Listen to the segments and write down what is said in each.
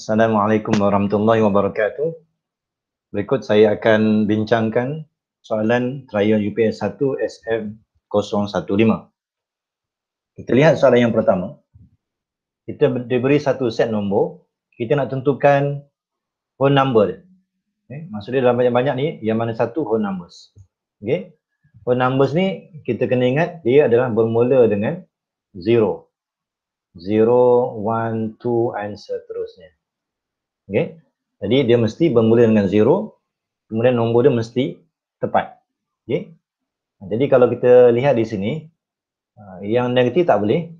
Assalamualaikum warahmatullahi wabarakatuh. Berikut saya akan bincangkan soalan trial UPS 1 SM015. Kita lihat soalan yang pertama. Kita diberi satu set nombor. Kita nak tentukan whole number. Okay. Eh, Maksudnya dalam banyak-banyak ni, yang mana satu whole numbers. Okay. Whole numbers ni kita kena ingat dia adalah bermula dengan 0. 0, 1, 2 and seterusnya. Okay. Jadi dia mesti bermula dengan 0, kemudian nombor dia mesti tepat. Okay. Ha, jadi kalau kita lihat di sini, ha, yang negatif tak boleh,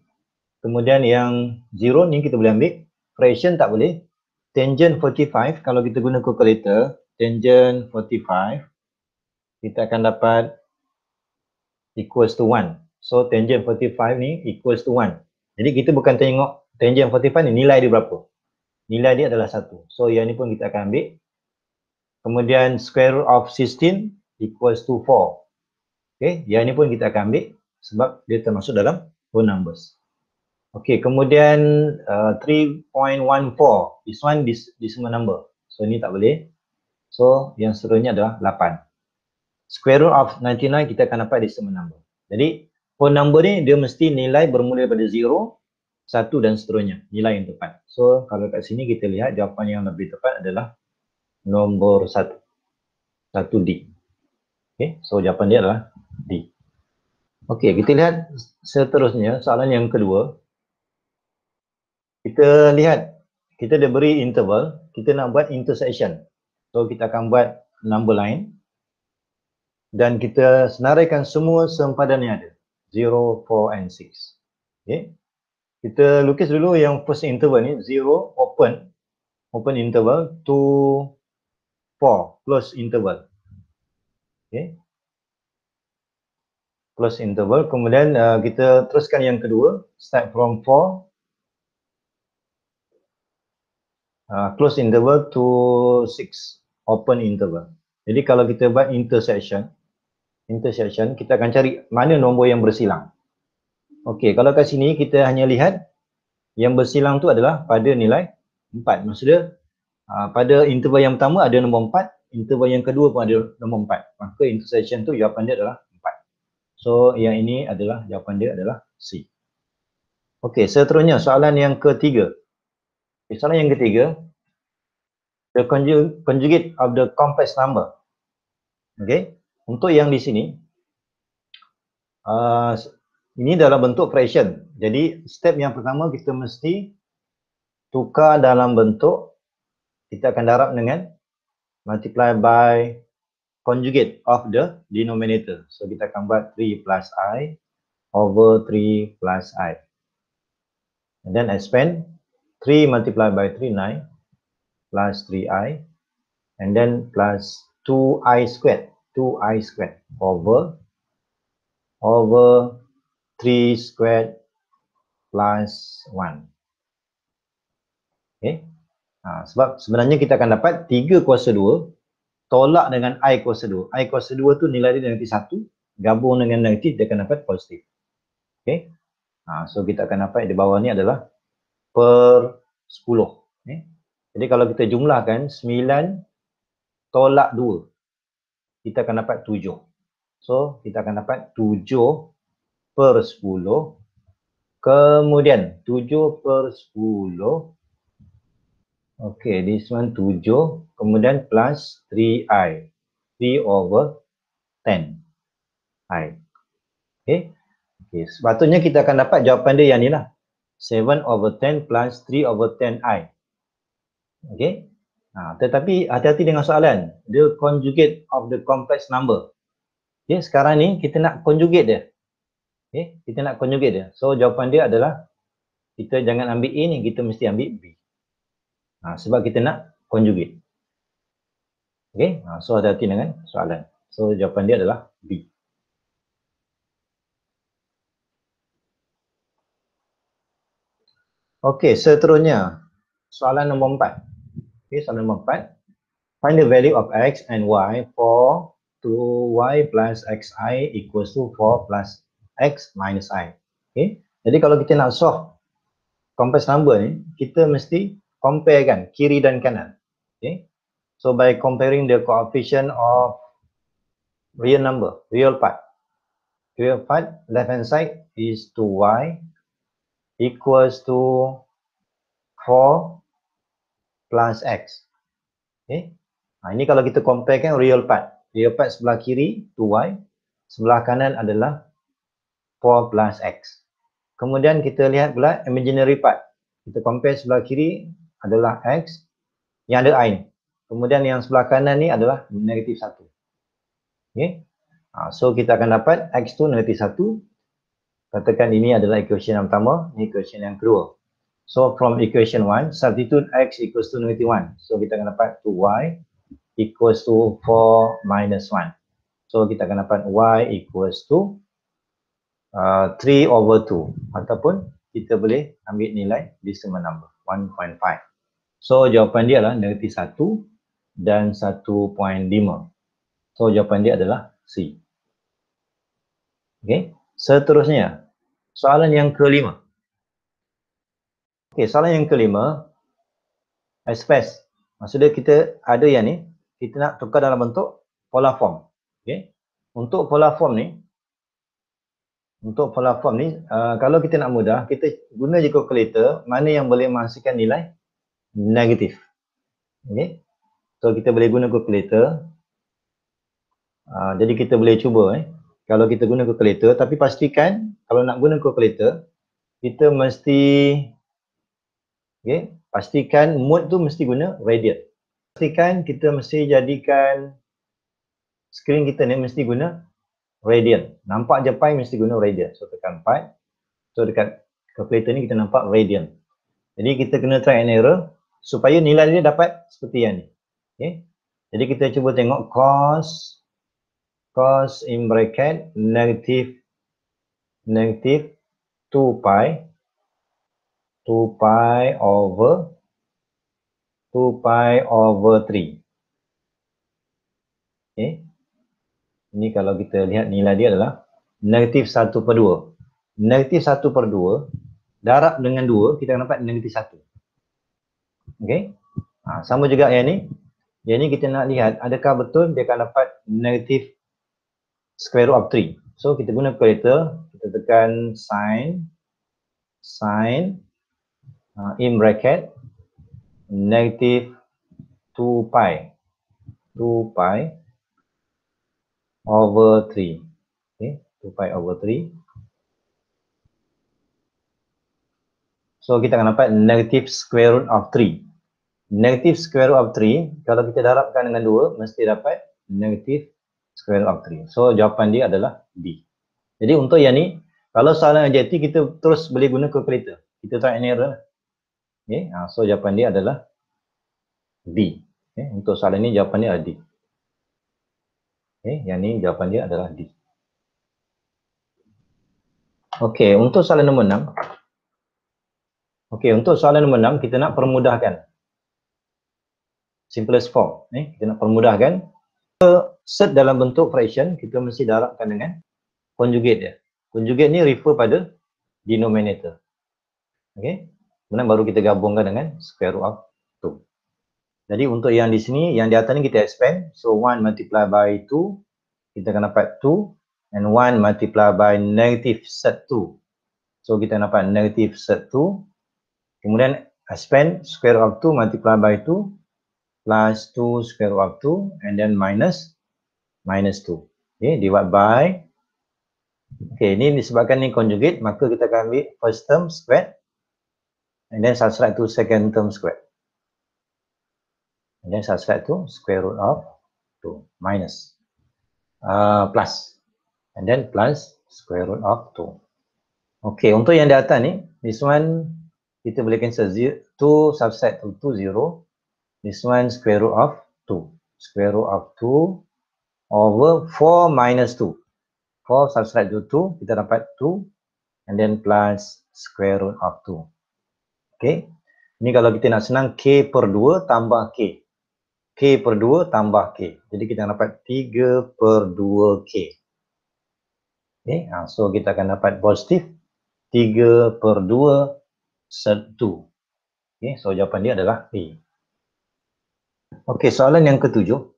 kemudian yang 0 ni kita boleh ambil, fraction tak boleh, tangent 45 kalau kita guna calculator, tangent 45 kita akan dapat equals to 1. So tangent 45 ni equals to 1. Jadi kita bukan tengok tangent 45 ni nilai dia berapa nilai dia adalah 1. So yang ni pun kita akan ambil. Kemudian square root of 16 equals to 4. Okay, yang ni pun kita akan ambil sebab dia termasuk dalam whole numbers. Okay, kemudian uh, 3.14, this one this, this one number. So ni tak boleh. So yang seterusnya adalah 8. Square root of 99 kita akan dapat this one number. Jadi whole number ni dia mesti nilai bermula daripada satu dan seterusnya nilai yang tepat. So kalau kat sini kita lihat jawapan yang lebih tepat adalah nombor satu. Satu D. Okay, so jawapan dia adalah D. Okay, kita lihat seterusnya soalan yang kedua. Kita lihat, kita dah beri interval, kita nak buat intersection. So kita akan buat number line dan kita senaraikan semua sempadan yang ada. zero, four and six. Okay kita lukis dulu yang first interval ni 0 open open interval 2 4 close interval okey close interval kemudian uh, kita teruskan yang kedua start from 4 uh, close interval to 6 open interval jadi kalau kita buat intersection intersection kita akan cari mana nombor yang bersilang Okey, kalau kat sini kita hanya lihat yang bersilang tu adalah pada nilai 4. Maksudnya ah, pada interval yang pertama ada nombor 4, interval yang kedua pun ada nombor 4. Maka intersection tu jawapan dia adalah 4. So yang ini adalah jawapan dia adalah C. Okey, seterusnya soalan yang ketiga. Okay, eh, soalan yang ketiga the conjugate of the complex number. Okey. Untuk yang di sini uh, ini dalam bentuk fraction. Jadi step yang pertama kita mesti tukar dalam bentuk kita akan darab dengan multiply by conjugate of the denominator. So kita akan buat 3 plus i over 3 plus i. And then expand 3 multiply by 3 9 plus 3i and then plus 2i squared 2i squared over over 3 squared plus 1. Okay. Ha, sebab sebenarnya kita akan dapat 3 kuasa 2 tolak dengan i kuasa 2. i kuasa 2 tu nilai dia negatif 1 gabung dengan negatif dia akan dapat positif. Okay. Ha, so kita akan dapat di bawah ni adalah per 10. Okay. Jadi kalau kita jumlahkan 9 tolak 2 kita akan dapat 7. So kita akan dapat 7 per 10 kemudian 7 per 10 okey this one 7 kemudian plus 3i 3 over 10 i okey okey sepatutnya kita akan dapat jawapan dia yang lah, 7 over 10 plus 3 over 10i okey ha, tetapi hati-hati dengan soalan the conjugate of the complex number okey sekarang ni kita nak conjugate dia Okay, eh, kita nak conjugate dia. So jawapan dia adalah kita jangan ambil A ni, kita mesti ambil B. Ha, sebab kita nak conjugate. Okay, ha, so ada hati dengan soalan. So jawapan dia adalah B. Okay, seterusnya. Soalan nombor empat. Okay, soalan nombor empat. Find the value of X and Y for 2Y plus XI equals to 4 plus x minus i. Okay. Jadi kalau kita nak solve compass number ni, kita mesti compare kan kiri dan kanan. Okay. So by comparing the coefficient of real number, real part. Real part, left hand side is to y equals to 4 plus x. Okay. Nah, ha, ini kalau kita compare kan real part. Real part sebelah kiri 2y, sebelah kanan adalah 4 plus X. Kemudian kita lihat pula imaginary part. Kita compare sebelah kiri adalah X yang ada I. Kemudian yang sebelah kanan ni adalah negatif 1. Okay. Ha, so kita akan dapat X tu negatif 1. Katakan ini adalah equation yang pertama, ini equation yang kedua. So from equation 1, substitute X equals to negative 1. So kita akan dapat 2Y equals to 4 minus 1. So kita akan dapat Y equals to uh, 3 over 2 ataupun kita boleh ambil nilai decimal number 1.5 so jawapan dia adalah negatif 1 dan 1.5 so jawapan dia adalah C Okay, seterusnya soalan yang kelima Okay, soalan yang kelima express maksudnya kita ada yang ni kita nak tukar dalam bentuk pola form Okay, untuk pola form ni untuk platform ni uh, kalau kita nak mudah kita guna je calculator mana yang boleh menghasilkan nilai negatif okey so kita boleh guna calculator uh, jadi kita boleh cuba eh kalau kita guna calculator tapi pastikan kalau nak guna calculator kita mesti okey pastikan mode tu mesti guna radian pastikan kita mesti jadikan screen kita ni mesti guna radian. Nampak je pi mesti guna radian. So tekan pi. So dekat calculator ni kita nampak radian. Jadi kita kena try and error supaya nilai dia dapat seperti yang ni. Okay. Jadi kita cuba tengok cos cos in bracket negative negative 2 pi 2 pi over 2 pi over 3. Okay ini kalau kita lihat nilai dia adalah negatif 1 per 2 negatif 1 per 2 darab dengan 2 kita akan dapat negatif 1 ok ha, sama juga yang ni yang ni kita nak lihat adakah betul dia akan dapat negatif square root of 3 so kita guna calculator kita tekan sign sign uh, ha, in bracket negatif 2 pi 2 pi over 3 okay 2 pi over 3 so kita akan dapat negative square root of 3 negative square root of 3 kalau kita darabkan dengan 2 mesti dapat negative square root of 3 so jawapan dia adalah B. jadi untuk yang ni kalau soalan MJT kita terus boleh guna calculator kita try and error lah. okay. Ha, so jawapan dia adalah B. okay. untuk soalan ni jawapan dia adalah D Okay, eh, yang ni jawapan dia adalah D. Okey, untuk soalan nombor 6. Okey, untuk soalan nombor 6 kita nak permudahkan. Simplest form, eh, kita nak permudahkan. So, set dalam bentuk fraction kita mesti darabkan dengan conjugate dia. Conjugate ni refer pada denominator. Okey. Kemudian baru kita gabungkan dengan square root of 2. Jadi untuk yang di sini, yang di atas ni kita expand. So 1 multiply by 2, kita akan dapat 2. And 1 multiply by negative set 2. So kita dapat negative set 2. Kemudian expand square of 2 multiply by 2 plus 2 square of 2 and then minus minus 2. Okay, divide by Okay, ini disebabkan ni conjugate, maka kita akan ambil first term square, and then subtract to second term square and then subtract 2 square root of 2 minus uh, plus and then plus square root of 2 okay untuk yang di atas ni this one kita boleh cancel 2 subset 2 0 this one square root of 2 square root of 2 over 4 minus 2 4 subtract 2 2 kita dapat 2 and then plus square root of 2 okay ni kalau kita nak senang k per 2 tambah k K per 2 tambah K. Jadi kita akan dapat 3 per 2 K. Okay. Ha, so kita akan dapat positif 3 per 2 set 2. Okay. So jawapan dia adalah A. Okey soalan yang ketujuh.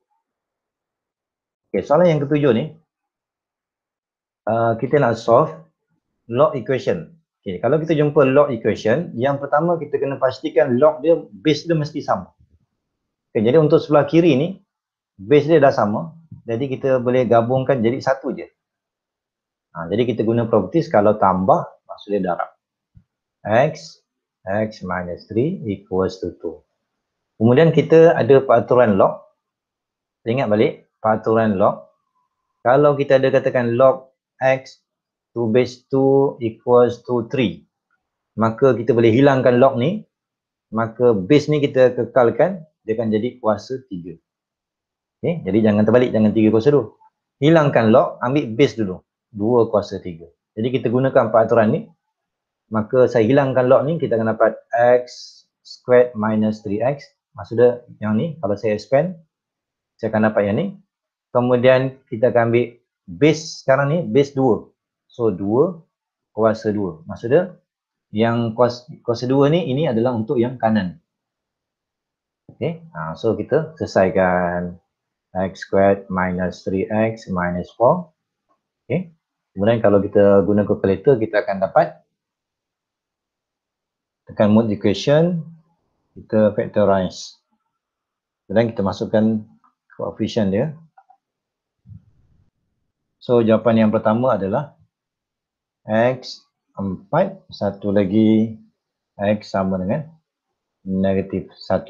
Okey soalan yang ketujuh ni. Uh, kita nak solve log equation. Okay, kalau kita jumpa log equation, yang pertama kita kena pastikan log dia, base dia mesti sama. Okay, jadi untuk sebelah kiri ni base dia dah sama. Jadi kita boleh gabungkan jadi satu je. Ha, jadi kita guna properties kalau tambah maksudnya darab. X X minus 3 equals to 2. Kemudian kita ada peraturan log. Ingat balik peraturan log. Kalau kita ada katakan log X to base 2 equals to 3. Maka kita boleh hilangkan log ni. Maka base ni kita kekalkan dia akan jadi kuasa 3. Okay? Jadi jangan terbalik, jangan 3 kuasa 2. Hilangkan log, ambil base dulu. 2 kuasa 3. Jadi kita gunakan peraturan ni. Maka saya hilangkan log ni, kita akan dapat x squared minus 3x. Maksudnya yang ni, kalau saya expand, saya akan dapat yang ni. Kemudian kita akan ambil base sekarang ni, base 2. So 2 kuasa 2. Maksudnya yang kuasa, kuasa 2 ni, ini adalah untuk yang kanan. Okay, uh, so kita selesaikan x squared minus 3x minus 4. Okay, kemudian kalau kita guna calculator kita akan dapat tekan mode equation kita factorize. Kemudian kita masukkan coefficient dia. So jawapan yang pertama adalah x 4 satu lagi x sama dengan negatif 1.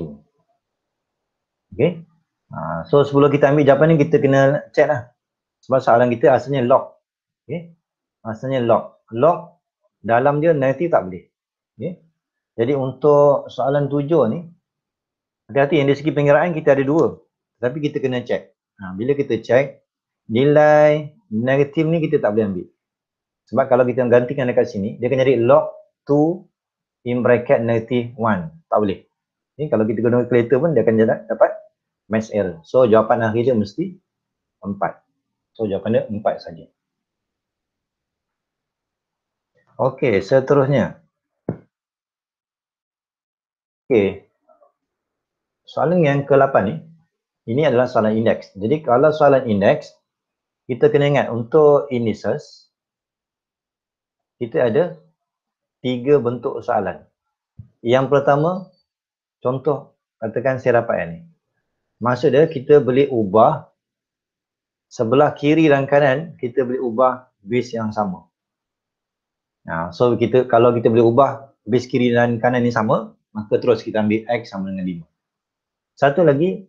Okay. Uh, so sebelum kita ambil jawapan ni kita kena check lah. Sebab soalan kita asalnya log, Okay. Asalnya log, log dalam dia negatif tak boleh. Okay. Jadi untuk soalan tujuh ni hati-hati yang dari segi pengiraan kita ada dua. Tapi kita kena check. Ha, bila kita check nilai negatif ni kita tak boleh ambil. Sebab kalau kita gantikan dekat sini dia akan jadi log 2 in bracket negative 1. Tak boleh. Ini kalau kita guna calculator pun dia akan jadi dapat mass error. So jawapan akhir dia mesti 4. So jawapan dia 4 saja. Okey, seterusnya. Okey. Soalan yang ke-8 ni, ini adalah soalan indeks. Jadi kalau soalan indeks, kita kena ingat untuk indices, kita ada tiga bentuk soalan. Yang pertama, contoh katakan saya dapat yang ni maksud dia kita boleh ubah sebelah kiri dan kanan kita boleh ubah base yang sama nah, ha, so kita kalau kita boleh ubah base kiri dan kanan ni sama maka terus kita ambil x sama dengan 5 satu lagi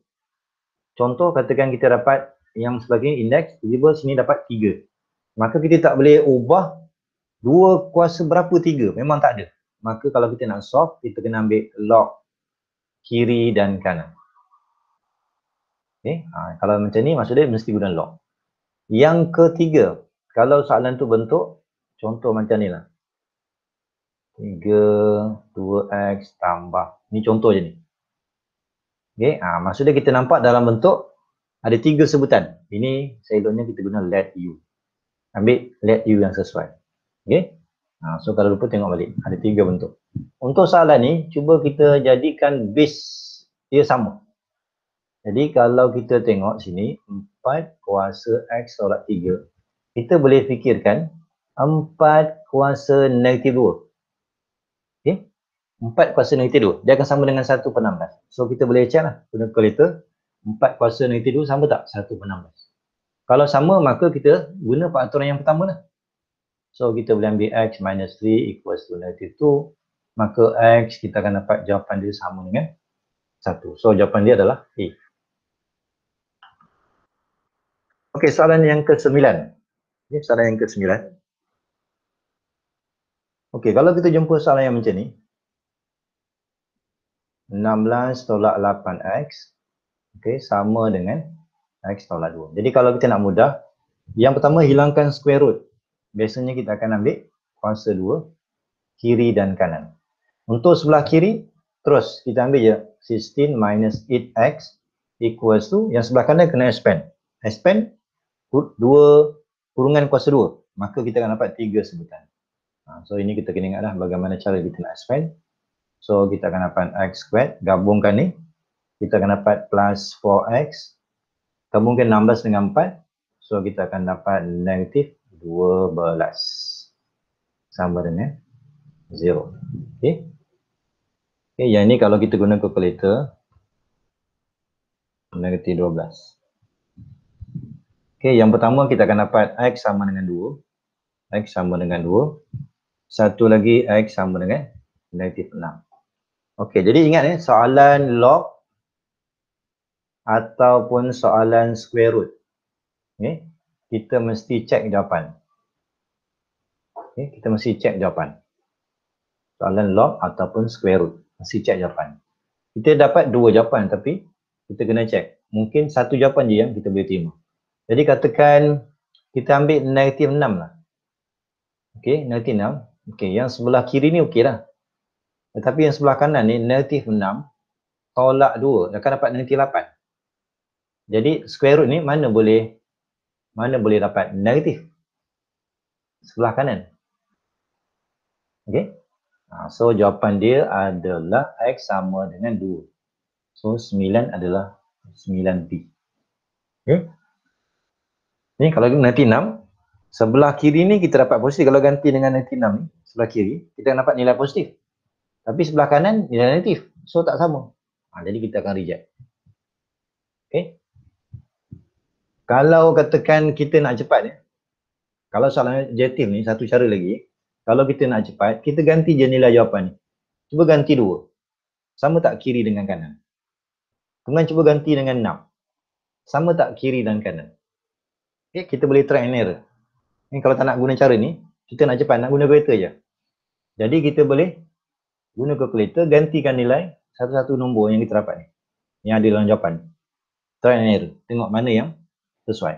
contoh katakan kita dapat yang sebagainya index tiba sini dapat 3 maka kita tak boleh ubah dua kuasa berapa 3 memang tak ada maka kalau kita nak solve kita kena ambil log kiri dan kanan Okay. Ha, kalau macam ni maksud dia mesti guna log. Yang ketiga, kalau soalan tu bentuk contoh macam ni lah. 3 2x tambah. Ni contoh je ni. Okay, ha, maksud dia kita nampak dalam bentuk ada tiga sebutan. Ini saya kita guna let u. Ambil let u yang sesuai. Okay. Ha, so kalau lupa tengok balik. Ada tiga bentuk. Untuk soalan ni, cuba kita jadikan base dia sama. Jadi kalau kita tengok sini 4 kuasa X tolak 3 Kita boleh fikirkan 4 kuasa negatif 2 okay? 4 kuasa negatif 2 Dia akan sama dengan 1 per 16 So kita boleh check lah Guna kalkulator 4 kuasa negatif 2 sama tak 1 per 16 Kalau sama maka kita guna peraturan yang pertama lah So kita boleh ambil X minus 3 equals to negative 2 Maka X kita akan dapat jawapan dia sama dengan 1 So jawapan dia adalah A Okey, soalan yang ke-9. Ini soalan yang ke-9. Okey, kalau kita jumpa soalan yang macam ni. 16 tolak 8x okey sama dengan x tolak 2. Jadi kalau kita nak mudah, yang pertama hilangkan square root. Biasanya kita akan ambil kuasa 2 kiri dan kanan. Untuk sebelah kiri, terus kita ambil je 16 minus 8x equals to yang sebelah kanan kena expand. Expand dua kurungan kuasa dua maka kita akan dapat tiga sebutan ha, so ini kita kena ingatlah bagaimana cara kita nak expand so kita akan dapat x squared gabungkan ni kita akan dapat plus 4x gabungkan 16 dengan 4 so kita akan dapat negatif 12 sama dengan 0 okay. okay yang ni kalau kita guna calculator negatif 12 Okey, yang pertama kita akan dapat x sama dengan 2. x sama dengan 2. Satu lagi x sama dengan negatif 6. Okey, jadi ingat eh, soalan log ataupun soalan square root. Okey, kita mesti cek jawapan. Okey, kita mesti cek jawapan. Soalan log ataupun square root. Mesti cek jawapan. Kita dapat dua jawapan tapi kita kena cek. Mungkin satu jawapan je yang kita boleh terima. Jadi katakan kita ambil negatif 6 lah. Okey, negatif 6. Okey, yang sebelah kiri ni okey lah. Tetapi yang sebelah kanan ni negatif 6 tolak 2 akan dapat negatif 8. Jadi square root ni mana boleh mana boleh dapat negatif sebelah kanan. Okey. Ha, so jawapan dia adalah x sama dengan 2. So 9 adalah 9b. Okey. Ni kalau 6, sebelah kiri ni kita dapat positif. Kalau ganti dengan 6 ni, sebelah kiri, kita akan dapat nilai positif. Tapi sebelah kanan nilai negatif. So tak sama. Ha, jadi kita akan reject. Okay. Kalau katakan kita nak cepat ya. Kalau soalan objektif ni, satu cara lagi. Kalau kita nak cepat, kita ganti je nilai jawapan ni. Cuba ganti dua. Sama tak kiri dengan kanan? Kemudian cuba ganti dengan 6. Sama tak kiri dan kanan? okay, eh, kita boleh try and error. Okay, kalau tak nak guna cara ni, kita nak cepat, nak guna kereta je. Jadi kita boleh guna calculator, gantikan nilai satu-satu nombor yang kita dapat ni. Yang ada dalam jawapan. Try and error. Tengok mana yang sesuai.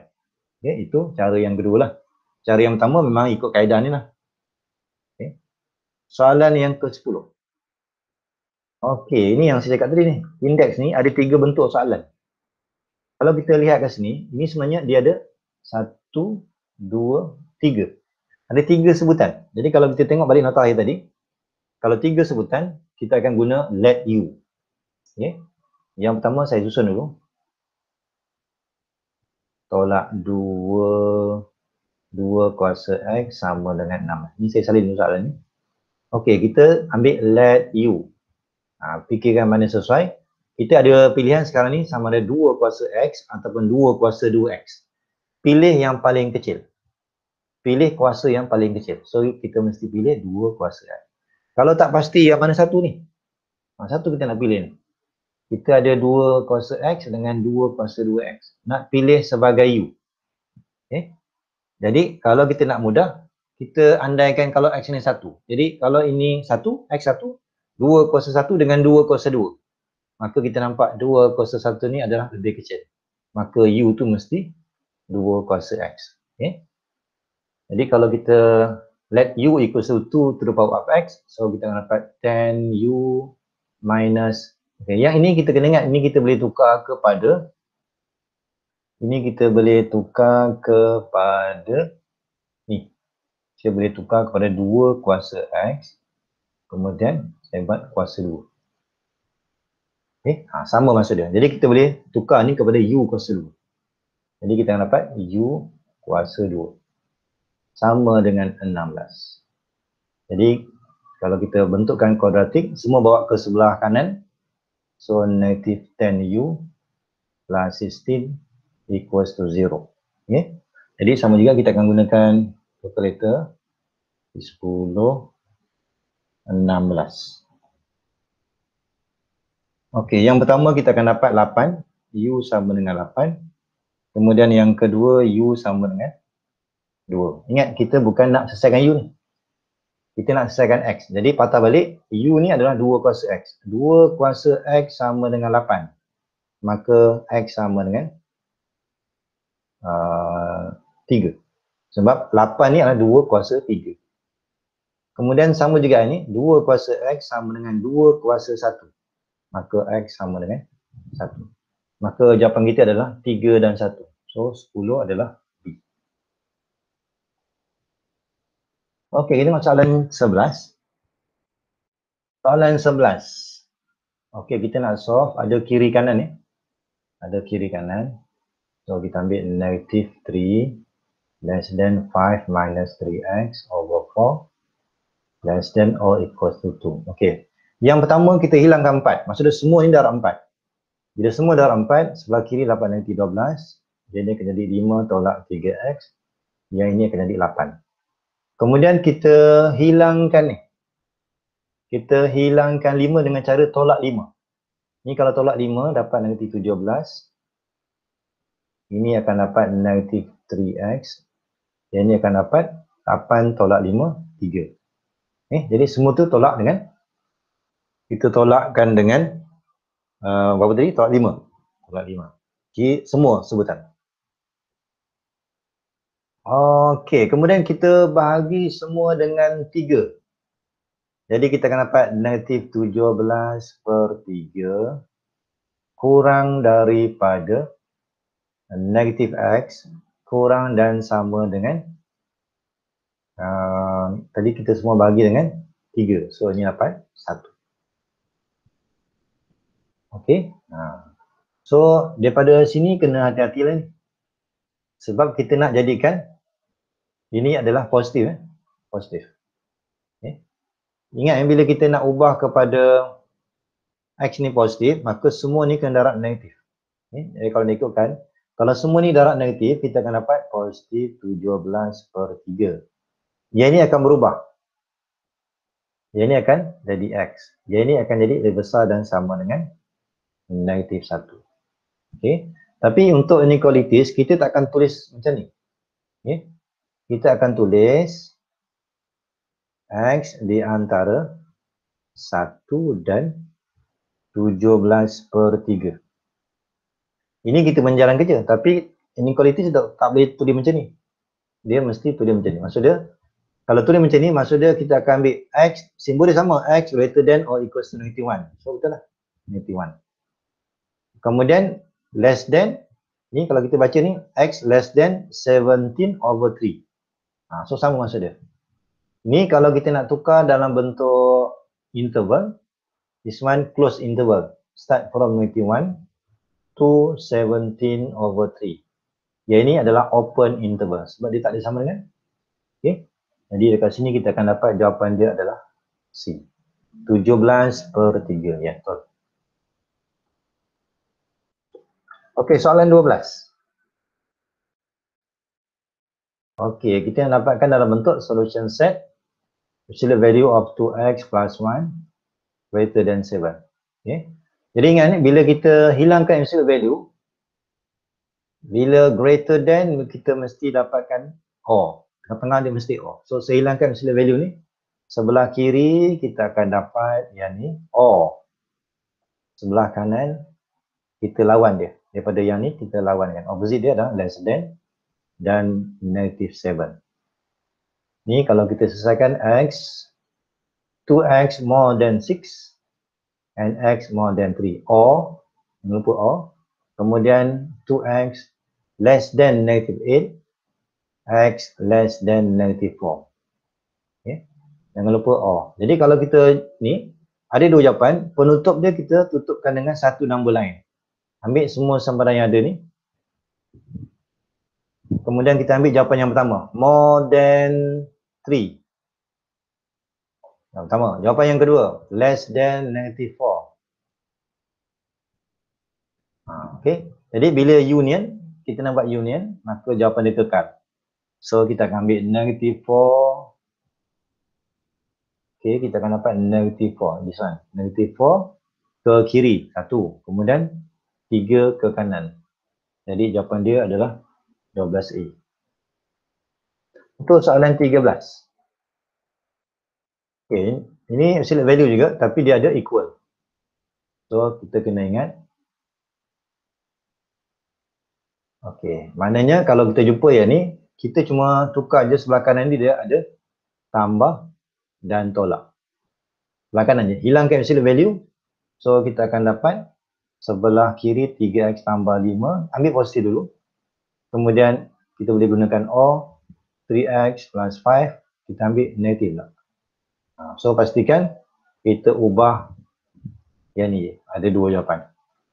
Okay, itu cara yang kedua lah. Cara yang pertama memang ikut kaedah ni lah. Okay. Soalan yang ke-10. Okey, ini yang saya cakap tadi ni. Indeks ni ada tiga bentuk soalan. Kalau kita lihat kat sini, ini sebenarnya dia ada satu, dua, tiga. Ada tiga sebutan. Jadi kalau kita tengok balik nota akhir tadi, kalau tiga sebutan, kita akan guna let you. Okay. Yang pertama saya susun dulu. Tolak dua, dua kuasa x sama dengan enam. Ini saya salin dulu soalan ni. Okey, kita ambil let you. Ha, fikirkan mana sesuai. Kita ada pilihan sekarang ni sama ada 2 kuasa X ataupun 2 kuasa 2X pilih yang paling kecil pilih kuasa yang paling kecil so kita mesti pilih dua kuasa kan? kalau tak pasti yang mana satu ni satu kita nak pilih ni kita ada dua kuasa X dengan dua kuasa dua x nak pilih sebagai U okay. Eh? jadi kalau kita nak mudah kita andaikan kalau X ni satu jadi kalau ini satu, X satu dua kuasa satu dengan dua kuasa dua maka kita nampak dua kuasa satu ni adalah lebih kecil maka U tu mesti dua kuasa x okay. jadi kalau kita let u equals to 2 to the power of x so kita akan dapat 10 u minus okay. yang ini kita kena ingat ini kita boleh tukar kepada ini kita boleh tukar kepada ni saya boleh tukar kepada dua kuasa x kemudian saya buat kuasa 2 Okay. Ha, sama maksud dia. Jadi kita boleh tukar ni kepada u kuasa 2. Jadi kita akan dapat U kuasa 2 sama dengan 16. Jadi kalau kita bentukkan kuadratik, semua bawa ke sebelah kanan. So negative 10U plus 16 equals to 0. Okay. Jadi sama juga kita akan gunakan calculator 10 16. Okey, yang pertama kita akan dapat 8, u sama dengan Kemudian yang kedua U sama dengan 2. Ingat kita bukan nak selesaikan U ni. Kita nak selesaikan X. Jadi patah balik U ni adalah 2 kuasa X. 2 kuasa X sama dengan 8. Maka X sama dengan uh, 3. Sebab 8 ni adalah 2 kuasa 3. Kemudian sama juga ini, 2 kuasa X sama dengan 2 kuasa 1. Maka X sama dengan maka jawapan kita adalah 3 dan 1. So 10 adalah B. Okey, kita masuk soalan 11. Soalan 11. Okey, kita nak solve ada kiri kanan ni. Eh? Ada kiri kanan. So kita ambil negative 3 less than 5 minus 3x over 4 less than or equals to 2. Okay. Yang pertama kita hilangkan 4. Maksudnya semua ini darab 4. Bila semua dah 4, sebelah kiri 8 nanti 12. Jadi akan jadi 5 tolak 3x. Yang ini akan jadi 8. Kemudian kita hilangkan ni. Kita hilangkan 5 dengan cara tolak 5. Ni kalau tolak 5 dapat negatif 17. Ini akan dapat negatif 3x. Yang ini akan dapat 8 tolak 5, 3. Eh, jadi semua tu tolak dengan kita tolakkan dengan uh, berapa tadi? Tolak lima. Tolak lima. Okay, semua sebutan. Okey, kemudian kita bahagi semua dengan tiga. Jadi kita akan dapat negatif 17 per 3 kurang daripada negatif x kurang dan sama dengan uh, tadi kita semua bagi dengan 3. So ini dapat 1. Okey. Ha. So daripada sini kena hati-hati lah ni. Sebab kita nak jadikan ini adalah positif. Eh? Positif. Okay. Ingat yang eh, bila kita nak ubah kepada X ni positif, maka semua ni kena darab negatif. Okay. Jadi kalau ikutkan, kalau semua ni darab negatif, kita akan dapat positif 17 per 3. Yang ni akan berubah. Yang ni akan jadi X. Yang ni akan jadi lebih besar dan sama dengan negatif 1. Okey. Tapi untuk inequalities kita tak akan tulis macam ni. Okey. Kita akan tulis x di antara 1 dan 17 per 3. Ini kita menjalan kerja tapi inequality tak, tak boleh tulis macam ni. Dia mesti tulis macam ni. Maksud dia kalau tulis macam ni maksud dia kita akan ambil x simbol dia sama x greater than or equal to negative 1. So betul lah negative 1 kemudian less than ni kalau kita baca ni x less than 17 over 3 ha, so sama maksud dia ni kalau kita nak tukar dalam bentuk interval this one close interval start from 21 to 17 over 3 yang ini adalah open interval sebab dia tak ada sama dengan okay. jadi dekat sini kita akan dapat jawapan dia adalah C 17 per 3 ya yeah, Okey, soalan 12. Okey, kita yang dapatkan dalam bentuk solution set usually value of 2x plus 1 greater than 7. Okey. Jadi ingat ni bila kita hilangkan absolute value bila greater than kita mesti dapatkan or. Tengah-tengah dia mesti or. So saya hilangkan absolute value ni sebelah kiri kita akan dapat yang ni or. Sebelah kanan kita lawan dia daripada yang ni kita lawan dengan opposite dia adalah less than dan negative 7 ni kalau kita selesaikan x 2x more than 6 and x more than 3 or jangan lupa or kemudian 2x less than negative 8 x less than negative 4 okay. jangan lupa or jadi kalau kita ni ada dua jawapan penutup dia kita tutupkan dengan satu nombor lain ambil semua sempadan yang ada ni kemudian kita ambil jawapan yang pertama more than 3 yang pertama, jawapan yang kedua less than negative 4 ha, Okay. jadi bila union kita nak buat union, maka jawapan dia tekan so kita akan ambil negative 4 Okay. kita akan dapat negative 4, this one negative 4 ke kiri, satu, kemudian Tiga ke kanan. Jadi jawapan dia adalah 12A. Untuk soalan 13. Okay. Ini absolute value juga tapi dia ada equal. So kita kena ingat. Okay. Maknanya kalau kita jumpa yang ni, kita cuma tukar je sebelah kanan ni dia ada tambah dan tolak. Sebelah kanan je. Hilangkan absolute value. So kita akan dapat 0.5 sebelah kiri 3x tambah 5 ambil positif dulu kemudian kita boleh gunakan O 3x plus 5 kita ambil negatif lah so pastikan kita ubah yang ni ada dua jawapan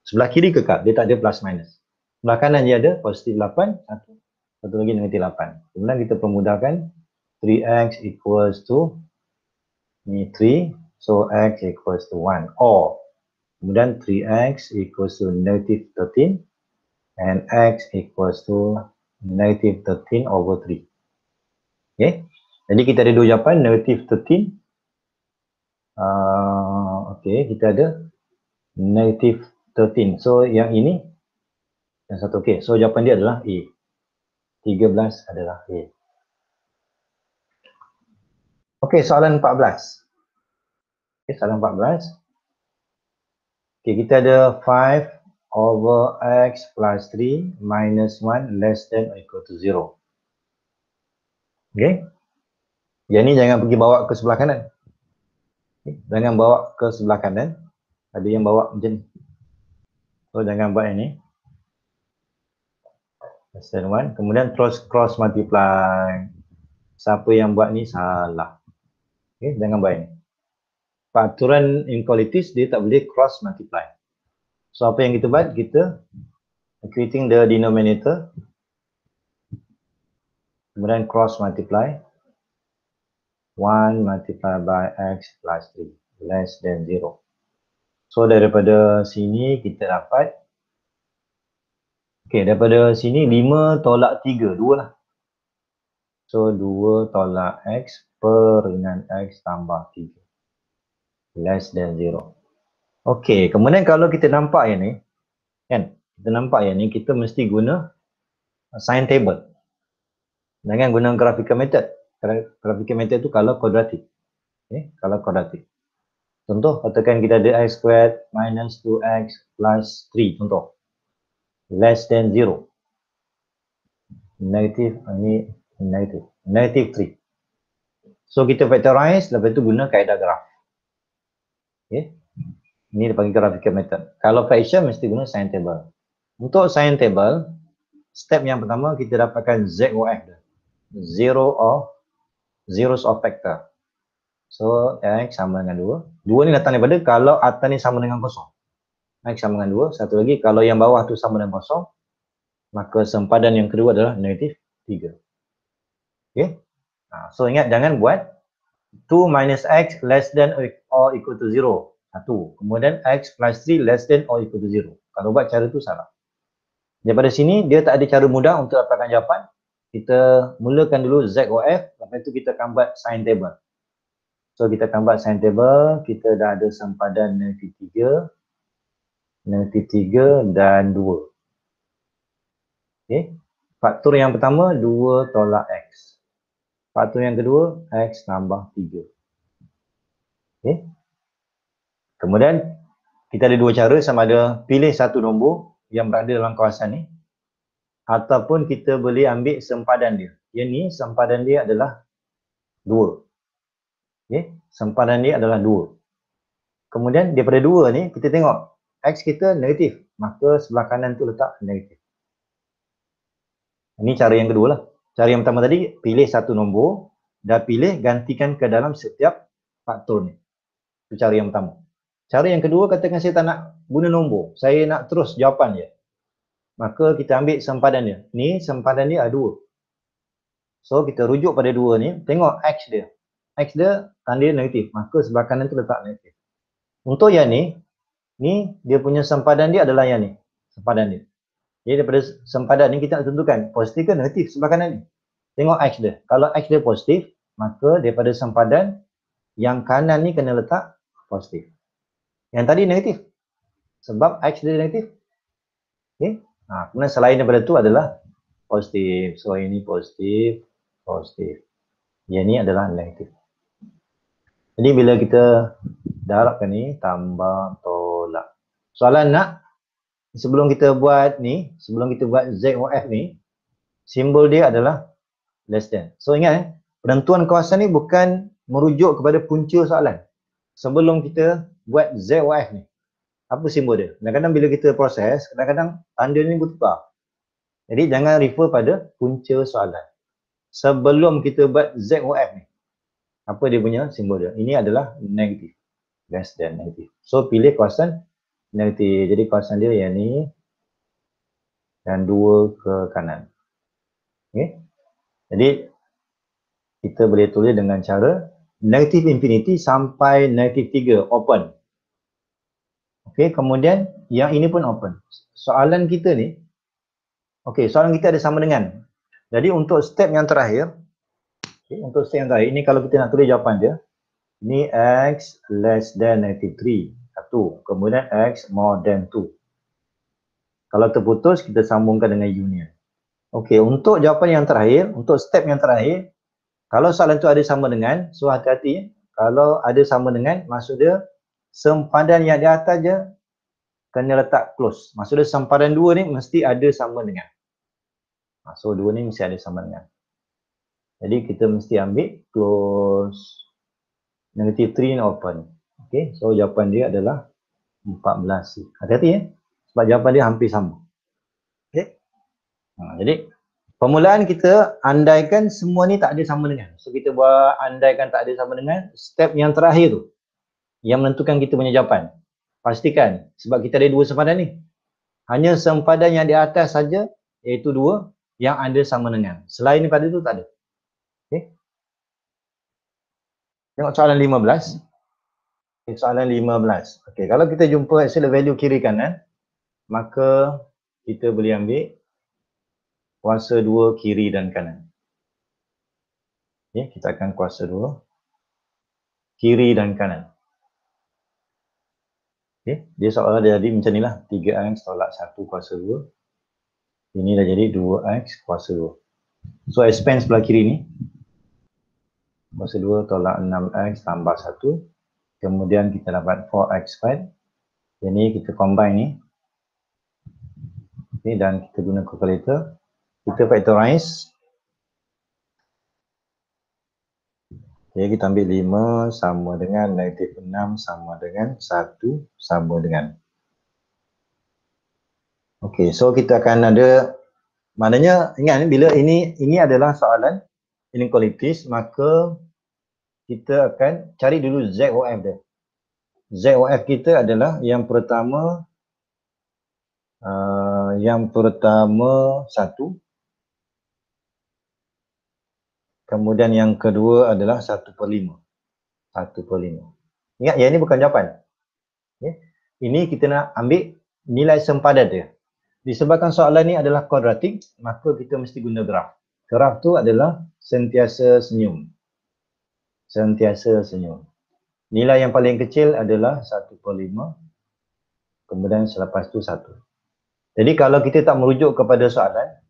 sebelah kiri kekal dia tak ada plus minus sebelah kanan dia ada positif 8 satu satu lagi negatif 8 kemudian kita permudahkan 3x equals to ni 3 so x equals to 1 or Kemudian 3x equals to negative 13 and x equals to negative 13 over 3. Okay. Jadi kita ada dua jawapan, negative 13. Uh, okay, kita ada negative 13. So yang ini, yang satu. Okay, so jawapan dia adalah A. 13 adalah A. Okay, soalan 14. Okay, soalan 14. Okay, kita ada 5 over x plus 3 minus 1 less than or equal to 0. Okay. Yang ni jangan pergi bawa ke sebelah kanan. Okay. Jangan bawa ke sebelah kanan. Ada yang bawa macam ni. So jangan buat yang ni. Less than 1. Kemudian cross cross multiply. Siapa yang buat ni salah. Okay. Jangan buat yang ni peraturan inequalities dia tak boleh cross multiply. So apa yang kita buat? Kita creating the denominator kemudian cross multiply 1 multiply by x plus 3 less than 0. So daripada sini kita dapat Okay, daripada sini 5 tolak 3, 2 lah. So 2 tolak x per dengan x tambah 3 less than zero. Okey, kemudian kalau kita nampak yang ni, kan? Kita nampak yang ni kita mesti guna sign table. Jangan guna graphical method. Graphical method tu kalau kuadratik. Okey, kalau kuadratik. Contoh katakan kita ada x squared minus 2x plus 3 contoh. Less than zero. Negative ini negative. Negative 3. So kita factorize lepas tu guna kaedah graf. Okay. Ini dia panggil graphical method. Kalau fashion mesti guna sign table. Untuk sign table, step yang pertama kita dapatkan ZOF x, Zero of, zeros of factor. So X sama dengan 2. 2 ni datang daripada kalau atas ni sama dengan kosong. X sama dengan 2. Satu lagi kalau yang bawah tu sama dengan kosong, maka sempadan yang kedua adalah negatif 3. Okay. Ha, so ingat jangan buat 2 minus X less than or or equal to 0 satu kemudian x plus 3 less than or equal to 0 kalau buat cara tu salah daripada sini dia tak ada cara mudah untuk dapatkan jawapan kita mulakan dulu z or f lepas tu kita akan buat sign table so kita akan buat sign table kita dah ada sempadan negatif 3 negatif 3 dan 2 okay. faktor yang pertama 2 tolak x faktor yang kedua x tambah 3 Okay. Hmm? Kemudian kita ada dua cara sama ada pilih satu nombor yang berada dalam kawasan ni ataupun kita boleh ambil sempadan dia. Yang ni sempadan dia adalah dua. Okay. Sempadan dia adalah dua. Kemudian daripada dua ni kita tengok X kita negatif maka sebelah kanan tu letak negatif. Ini cara yang kedua lah. Cara yang pertama tadi pilih satu nombor dah pilih gantikan ke dalam setiap faktor ni. Itu cara yang pertama. Cara yang kedua katakan saya tak nak guna nombor. Saya nak terus jawapan dia. Maka kita ambil sempadan dia. Ni sempadan dia ada dua. So kita rujuk pada dua ni. Tengok X dia. X dia tanda dia negatif. Maka sebelah kanan tu letak negatif. Untuk yang ni, ni dia punya sempadan dia adalah yang ni. Sempadan dia. Jadi daripada sempadan ni kita nak tentukan positif ke negatif sebelah kanan ni. Tengok X dia. Kalau X dia positif, maka daripada sempadan yang kanan ni kena letak positif. Yang tadi negatif. Sebab X dia negatif. Okay. Nah, ha, kemudian selain daripada itu adalah positif. So ini positif, positif. Yang ini adalah negatif. Jadi bila kita darabkan ni, tambah tolak. Soalan nak, sebelum kita buat ni, sebelum kita buat ZOF ni, simbol dia adalah less than. So ingat eh, penentuan kawasan ni bukan merujuk kepada punca soalan sebelum kita buat ZYF ni. Apa simbol dia? Kadang-kadang bila kita proses, kadang-kadang tanda ni bertukar. Jadi jangan refer pada punca soalan. Sebelum kita buat ZOF ni, apa dia punya simbol dia? Ini adalah negatif. Less than negatif. So pilih kawasan negatif. Jadi kawasan dia yang ni dan dua ke kanan. Okay. Jadi kita boleh tulis dengan cara negative infinity sampai negative 3 open Okay, kemudian yang ini pun open soalan kita ni Okay, soalan kita ada sama dengan jadi untuk step yang terakhir okay, untuk step yang terakhir ini kalau kita nak tulis jawapan dia ni x less than negative 3 satu kemudian x more than 2 kalau terputus kita sambungkan dengan union Okey, untuk jawapan yang terakhir, untuk step yang terakhir, kalau soalan tu ada sama dengan, so hati-hati. Ya. Kalau ada sama dengan, maksud dia sempadan yang di atas je kena letak close. Maksud dia sempadan dua ni mesti ada sama dengan. Ha, so dua ni mesti ada sama dengan. Jadi kita mesti ambil close negative 3 and open. Okay, so jawapan dia adalah 14. Hati-hati ya. Sebab jawapan dia hampir sama. Okay. Ha, jadi Permulaan kita andaikan semua ni tak ada sama dengan. So kita buat andaikan tak ada sama dengan step yang terakhir tu yang menentukan kita punya jawapan. Pastikan sebab kita ada dua sempadan ni. Hanya sempadan yang di atas saja iaitu dua yang ada sama dengan. Selain daripada itu tak ada. Okey. Tengok soalan 15. Okay, soalan 15. Okey, kalau kita jumpa hasil value kiri kanan, maka kita boleh ambil kuasa dua kiri dan kanan. Ya, kita akan kuasa dua kiri dan kanan. Ya, dia soalan dia jadi macam inilah 3x tolak 1 kuasa 2. Ini dah jadi 2x kuasa 2. So expense sebelah kiri ni kuasa 2 tolak 6x tambah 1. Kemudian kita dapat 4x squared. Jadi kita combine ni. Okay, dan kita guna calculator kita factorize okay, kita ambil 5 sama dengan negatif 6 sama dengan 1 sama dengan ok so kita akan ada maknanya ingat ni bila ini ini adalah soalan inequalities maka kita akan cari dulu ZOF dia ZOF kita adalah yang pertama uh, yang pertama satu Kemudian yang kedua adalah 1 per 5. 1 per 5. Ingat yang ini bukan jawapan. Okay. Ya. Ini kita nak ambil nilai sempadan dia. Disebabkan soalan ini adalah kuadratik, maka kita mesti guna graf. Graf tu adalah sentiasa senyum. Sentiasa senyum. Nilai yang paling kecil adalah 1 per 5. Kemudian selepas tu 1. Jadi kalau kita tak merujuk kepada soalan,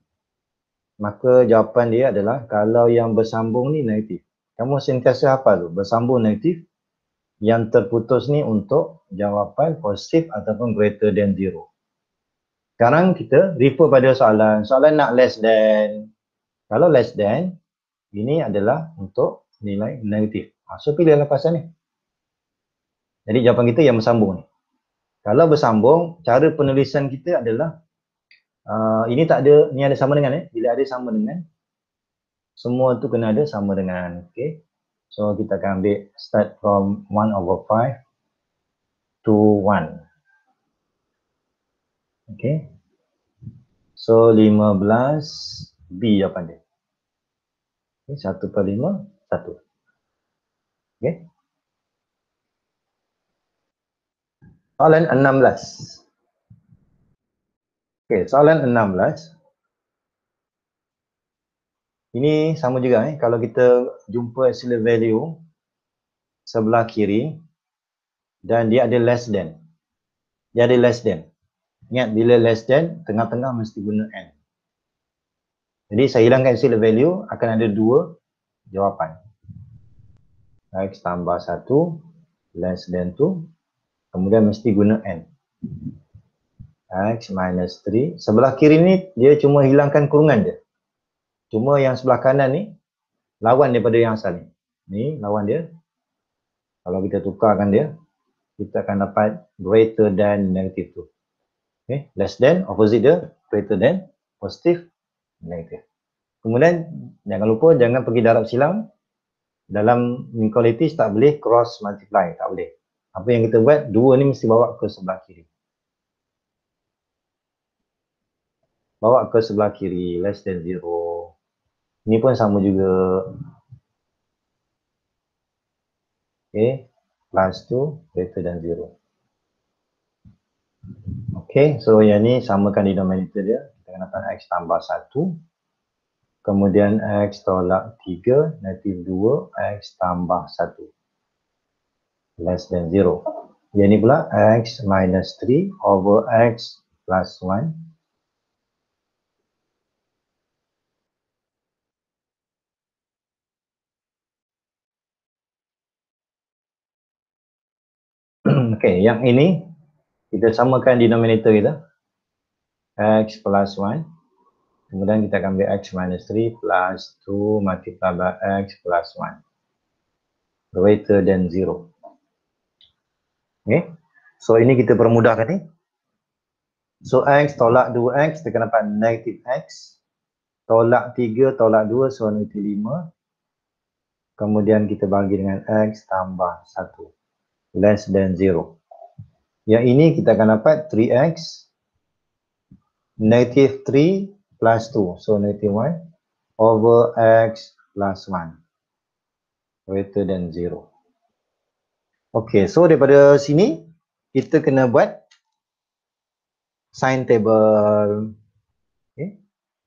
maka jawapan dia adalah kalau yang bersambung ni negatif. Kamu sentiasa apa tu, bersambung negatif, yang terputus ni untuk jawapan positif ataupun greater than zero. Sekarang kita refer pada soalan, soalan nak less than. Kalau less than, ini adalah untuk nilai negatif. Ha, so pilih lepasan lah ni. Jadi jawapan kita yang bersambung ni. Kalau bersambung, cara penulisan kita adalah Ah, ini tak ada, ni ada sama dengan eh. Bila ada sama dengan, semua tu kena ada sama dengan. Okay. So kita akan ambil start from 1 over 5 to 1. Okay. So 15 B jawapan pandai. Okay, 1 per 5, 1. Okay. Soalan 16. Okey, soalan 16. Ini sama juga eh kalau kita jumpa absolute value sebelah kiri dan dia ada less than. Dia ada less than. Ingat bila less than tengah-tengah mesti guna n. Jadi saya hilangkan absolute value akan ada dua jawapan. X tambah satu less than 2 kemudian mesti guna n x minus 3. Sebelah kiri ni dia cuma hilangkan kurungan je. Cuma yang sebelah kanan ni lawan daripada yang asal ni. Ni lawan dia. Kalau kita tukarkan dia, kita akan dapat greater than negative 2. Okay, less than, opposite dia, greater than, positive, negative. Kemudian jangan lupa jangan pergi darab silang. Dalam inequalities tak boleh cross multiply, tak boleh. Apa yang kita buat, dua ni mesti bawa ke sebelah kiri. bawa ke sebelah kiri less than zero ni pun sama juga okay plus tu greater than zero okay so yang ni samakan denominator dia kita akan dapat x tambah satu kemudian x tolak tiga nanti dua x tambah satu less than zero yang ni pula x minus 3 over x plus 1 Okey, yang ini kita samakan denominator kita. X plus 1. Kemudian kita akan ambil X minus 3 plus 2 multiply by X plus 1. Greater than 0. Okey, So, ini kita permudahkan ni. So, X tolak 2X, kita kena dapat negative X. Tolak 3, tolak 2, so negative 5. Kemudian kita bagi dengan X tambah 1 less than 0. Yang ini kita akan dapat 3x negative 3 plus 2. So negative 1 over x plus 1 greater than 0. Okay, so daripada sini kita kena buat sign table. Okay.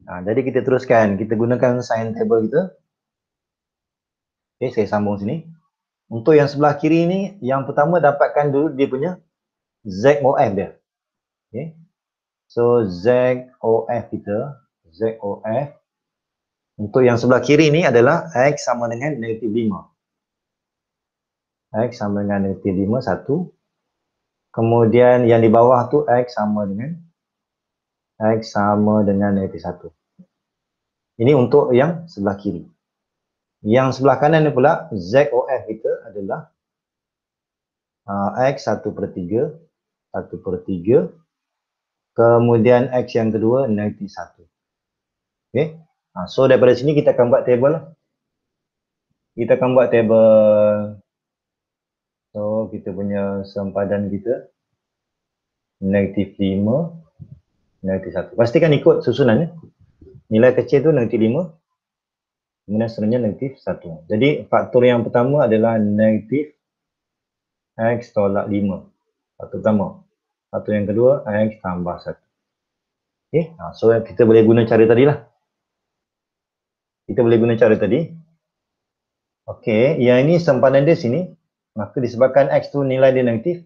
Nah, ha, jadi kita teruskan. Kita gunakan sign table kita. Okay, saya sambung sini. Untuk yang sebelah kiri ni, yang pertama dapatkan dulu dia punya ZOF dia. Okay. So ZOF kita, ZOF. Untuk yang sebelah kiri ni adalah X sama dengan negatif 5. X sama dengan negatif 5, satu. Kemudian yang di bawah tu X sama dengan X sama dengan negatif 1. Ini untuk yang sebelah kiri. Yang sebelah kanan ni pula ZOF kita adalah uh, X 1 per 3 1 per 3 Kemudian X yang kedua negatif 91 Okay uh, So daripada sini kita akan buat table lah Kita akan buat table So kita punya sempadan kita Negatif 5 Negatif 1 Pastikan ikut susunannya eh. Nilai kecil tu negatif 5 kemudian seterusnya negatif 1. Jadi faktor yang pertama adalah negatif x tolak 5. Faktor pertama. Faktor yang kedua x tambah 1. Okey, ha, so kita boleh guna cara tadi lah. Kita boleh guna cara tadi. Okey, yang ini sempadan dia sini. Maka disebabkan x tu nilai dia negatif.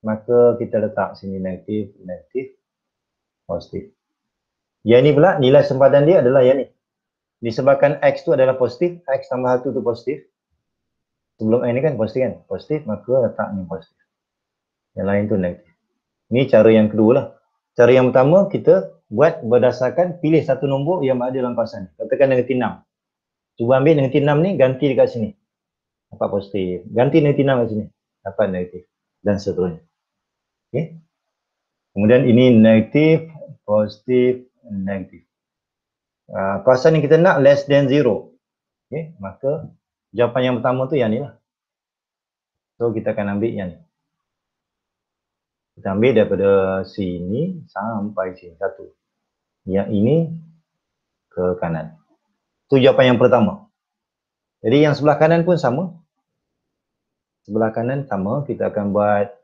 Maka kita letak sini negatif, negatif, positif. Yang ini pula nilai sempadan dia adalah yang ini disebabkan X tu adalah positif, X tambah 1 tu positif. Sebelum ini kan positif kan? Positif maka letak ni positif. Yang lain tu negatif. Ni cara yang kedua lah. Cara yang pertama kita buat berdasarkan pilih satu nombor yang ada dalam pasan. Katakan negatif 6. Cuba ambil negatif 6 ni ganti dekat sini. Dapat positif. Ganti negatif 6 kat sini. Dapat negatif. Dan seterusnya. Okay. Kemudian ini negatif, positif, negatif. Ah, kawasan yang kita nak less than zero. Okay, maka jawapan yang pertama tu yang ni lah. So kita akan ambil yang ni. Kita ambil daripada sini sampai sini. Satu. Yang ini ke kanan. Tu jawapan yang pertama. Jadi yang sebelah kanan pun sama. Sebelah kanan sama. Kita akan buat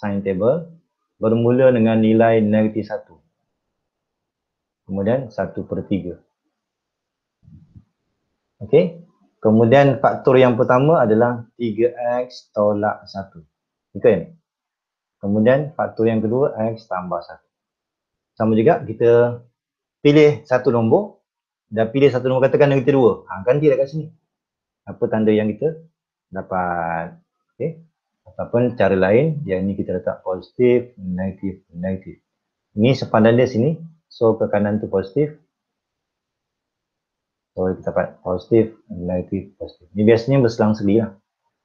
sign table bermula dengan nilai negatif satu kemudian 1 per 3. Okey, kemudian faktor yang pertama adalah 3x tolak 1. Okey, kemudian faktor yang kedua x tambah 1. Sama juga kita pilih satu nombor dan pilih satu nombor katakan negatif 2. Ha, ganti dekat sini. Apa tanda yang kita dapat? Okey, ataupun cara lain yang ini kita letak positif, negatif, negatif. Ini sepandan dia sini So ke kanan tu positif. So kita dapat positif, negatif, positif. Ini biasanya berselang sendiri lah.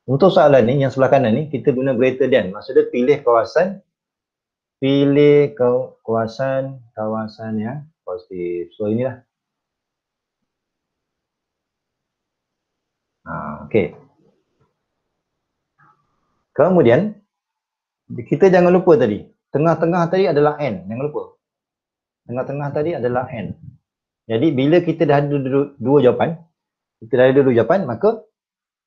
Untuk soalan ni, yang sebelah kanan ni, kita guna greater than. Maksudnya pilih kawasan. Pilih kawasan, kawasan yang positif. So inilah. Ha, okay. Kemudian, kita jangan lupa tadi. Tengah-tengah tadi adalah N. Jangan lupa tengah-tengah tadi adalah hand. Jadi bila kita dah ada dua jawapan, kita dah ada dua jawapan, maka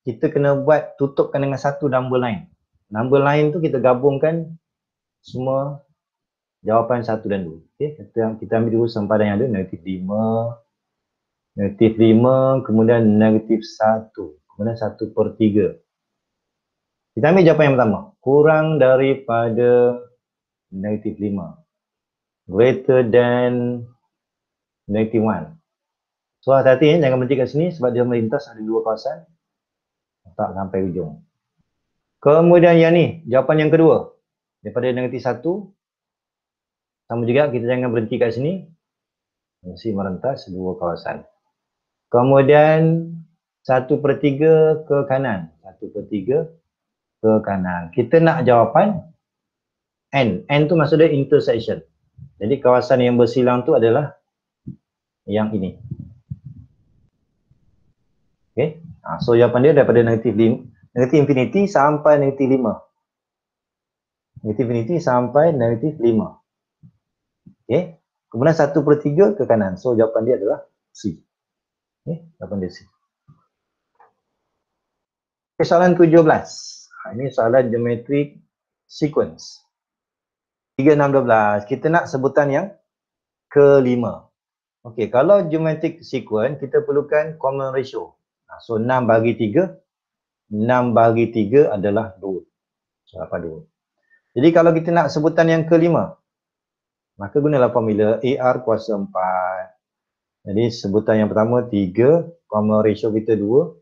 kita kena buat tutupkan dengan satu number lain. Number lain tu kita gabungkan semua jawapan satu dan dua. Okey, kita yang kita ambil dulu sempadan yang ada negatif 5 negatif 5 kemudian negatif 1 kemudian 1 per 3 kita ambil jawapan yang pertama kurang daripada negatif lima greater than 91 so hati-hati eh, jangan berhenti kat sini sebab dia melintas ada dua kawasan tak sampai hujung kemudian yang ni jawapan yang kedua daripada negatif satu sama juga kita jangan berhenti kat sini mesti merentas dua kawasan kemudian satu per tiga ke kanan satu per tiga ke kanan kita nak jawapan N N tu maksudnya intersection jadi kawasan yang bersilang tu adalah yang ini. Okey. Ha, so jawapan dia daripada negatif lim, negatif infinity sampai negatif 5. Negatif infinity sampai negatif 5. Okey. Kemudian 1 per 3 ke kanan. So jawapan dia adalah C. Okey. Jawapan dia C. Okay, soalan 17. Ha, ini soalan geometric sequence. 3612. Kita nak sebutan yang kelima. Okey, kalau geometric sequence kita perlukan common ratio. So 6 bagi 3, 6 bagi 3 adalah 2. So 8 2. Jadi kalau kita nak sebutan yang kelima, maka gunalah formula AR kuasa 4. Jadi sebutan yang pertama 3, common ratio kita 2,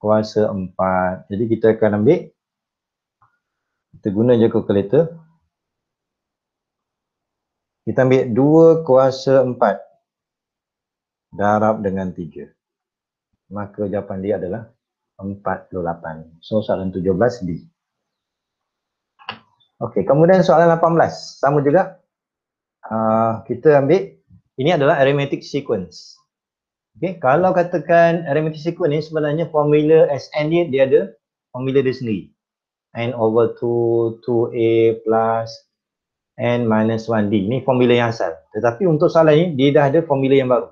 kuasa 4. Jadi kita akan ambil, kita guna je kalkulator, kita ambil 2 kuasa 4 darab dengan 3. Maka jawapan dia adalah 48. So soalan 17 D. Okey, kemudian soalan 18. Sama juga. Uh, kita ambil ini adalah arithmetic sequence. Okey, kalau katakan arithmetic sequence ni sebenarnya formula SN dia dia ada formula dia sendiri. N over 2 2A plus n minus 1 d. Ini formula yang asal. Tetapi untuk soalan ini, dia dah ada formula yang baru.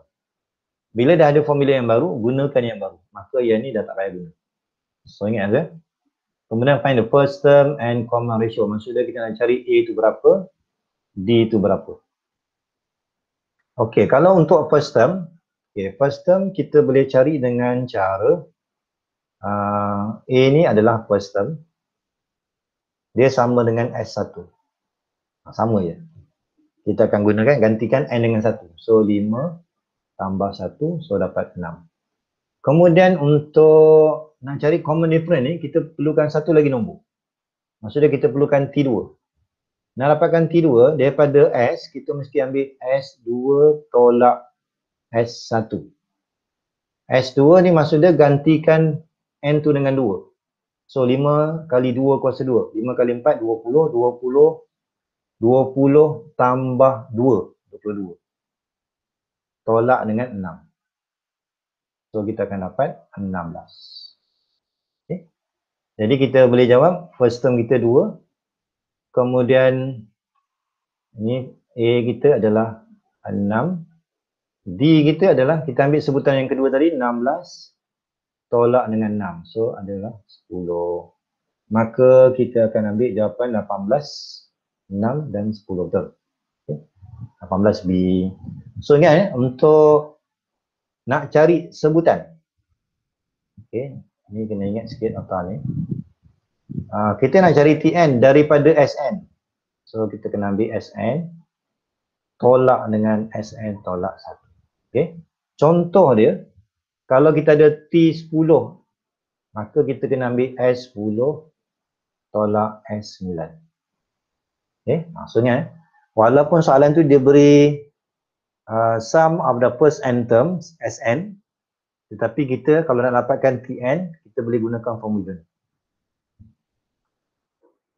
Bila dah ada formula yang baru, gunakan yang baru. Maka yang ni dah tak payah guna. So ingat ada. Ya. Kemudian find the first term and common ratio. Maksudnya kita nak cari a tu berapa, d tu berapa. Okay, kalau untuk first term, okay, first term kita boleh cari dengan cara uh, a ni adalah first term. Dia sama dengan s1. Ah, sama je kita akan gunakan gantikan n dengan 1 so 5 tambah 1 so dapat 6 kemudian untuk nak cari common difference ni kita perlukan satu lagi nombor maksudnya kita perlukan T2 nak dapatkan T2 daripada S kita mesti ambil S2 tolak S1 S2 ni maksudnya gantikan N tu dengan 2 So 5 kali 2 kuasa 2 5 kali 4 20 20 20 tambah 2, 22. Tolak dengan 6. So kita akan dapat 16. Okay. Jadi kita boleh jawab first term kita 2. Kemudian ini A kita adalah 6. D kita adalah kita ambil sebutan yang kedua tadi 16 tolak dengan 6. So adalah 10. Maka kita akan ambil jawapan 18. 18. 6 dan 10 betul. Okay. 18B. So ingat ya, untuk nak cari sebutan. Okey, ni kena ingat sikit apa ni. Uh, kita nak cari TN daripada SN. So kita kena ambil SN tolak dengan SN tolak 1. Okey. Contoh dia, kalau kita ada T10, maka kita kena ambil S10 tolak S9. Okay. Eh, maksudnya, eh, walaupun soalan tu dia beri uh, sum of the first n terms, Sn, tetapi kita kalau nak dapatkan Tn, kita boleh gunakan formula ni.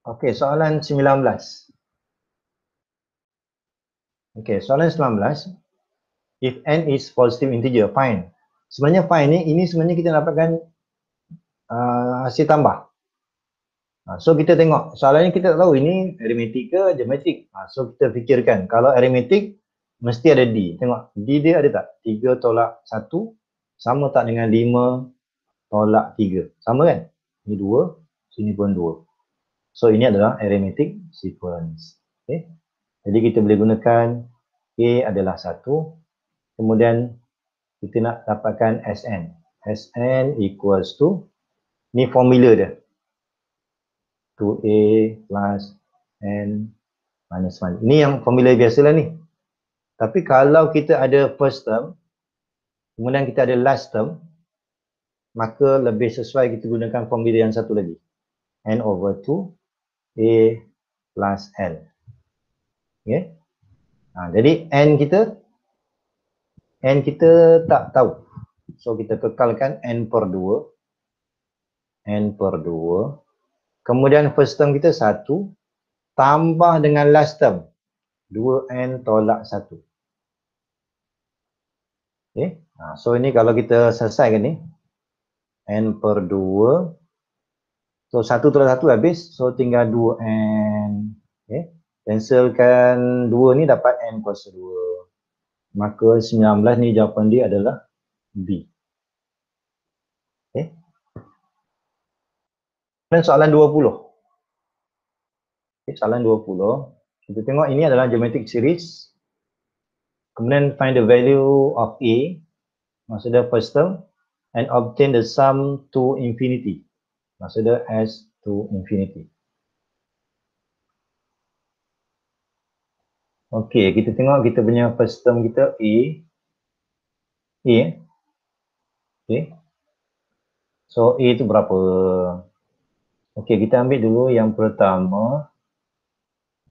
Okay, soalan 19. Okay, soalan 19. If n is positive integer, fine. Sebenarnya fine ni, ini sebenarnya kita dapatkan uh, hasil tambah. Ha, so kita tengok soalannya kita tak tahu ini aritmetik ke geometrik. Ha, so kita fikirkan kalau aritmetik mesti ada D. Tengok D dia ada tak? 3 tolak 1 sama tak dengan 5 tolak 3. Sama kan? Ini 2, sini pun 2. So ini adalah aritmetik sequence. Okay. Jadi kita boleh gunakan A adalah 1. Kemudian kita nak dapatkan SN. SN equals to ni formula dia. 2a plus n minus 1. Ini yang formula biasa lah ni. Tapi kalau kita ada first term, kemudian kita ada last term, maka lebih sesuai kita gunakan formula yang satu lagi. n over 2a plus n. Okay. Ha, jadi n kita, n kita tak tahu. So kita kekalkan n per 2. n per 2 Kemudian first term kita satu tambah dengan last term dua n tolak satu. Okay, ha, so ini kalau kita selesaikan ni n per dua, so satu tolak satu habis so tinggal dua n Okay, Cancelkan dua ni dapat n kuasa dua. Maka 19 ni jawapan dia adalah B. Kemudian soalan 20. Okay, soalan 20. Kita tengok ini adalah geometric series. Kemudian find the value of A. Maksudnya first term. And obtain the sum to infinity. Maksudnya S to infinity. Okey, kita tengok kita punya first term kita A. A. Eh? Okey. So A itu berapa? Okey, kita ambil dulu yang pertama.